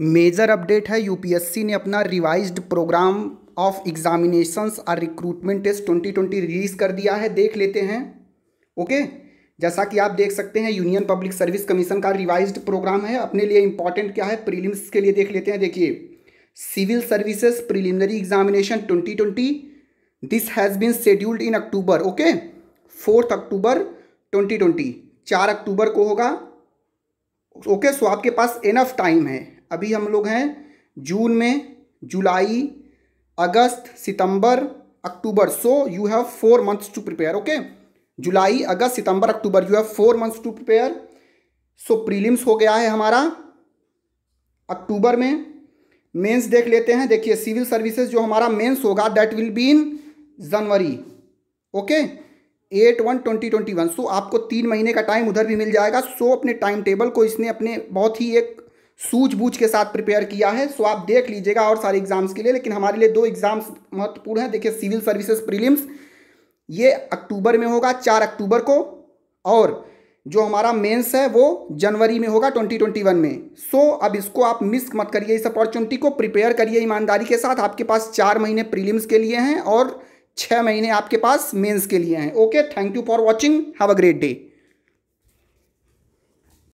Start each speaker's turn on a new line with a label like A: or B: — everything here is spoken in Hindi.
A: मेजर अपडेट है यूपीएससी ने अपना रिवाइज्ड प्रोग्राम ऑफ एग्जामिनेशंस और recruitment test twenty twenty release कर दिया है देख लेते हैं ओके जैसा कि आप देख सकते हैं यूनियन पब्लिक सर्विस कमीशन का रिवाइज्ड प्रोग्राम है अपने लिए इंपॉर्टेंट क्या है प्रीलिम्स के लिए देख लेते हैं देखिए civil services preliminary examination twenty twenty this has been scheduled in October okay fourth October twenty twenty चार अक्टूबर को होगा ओके okay, सो so आपके पास इनफ टाइम है अभी हम लोग हैं जून में जुलाई अगस्त सितंबर अक्टूबर so you have four months to prepare okay जुलाई अगस्त सितंबर अक्टूबर you have four months to prepare so prelims हो गया है हमारा अक्टूबर में मेंस देख लेते हैं देखिए सिविल सर्विसेज जो हमारा मेंस होगा that will be in January okay eight one twenty twenty one so आपको तीन महीने का टाइम उधर भी मिल जाएगा सो so, अपने टाइम टेबल को इसने अपने बहुत ही एक सूझबूझ के साथ प्रिपेयर किया है सो आप देख लीजिएगा और सारे एग्जाम्स के लिए लेकिन हमारे लिए दो एग्जाम्स महत्वपूर्ण हैं देखिए सिविल सर्विसेज प्रीलिम्स ये अक्टूबर में होगा चार अक्टूबर को और जो हमारा मेंस है वो जनवरी में होगा 2021 में सो so, अब इसको आप मिस मत करिए इस अपॉर्चुनिटी को प्रिपेयर करिए ईमानदारी के साथ आपके पास चार महीने प्रीलिम्स के लिए हैं और छः महीने आपके पास मेंस के लिए हैं okay thank you for watching have a great day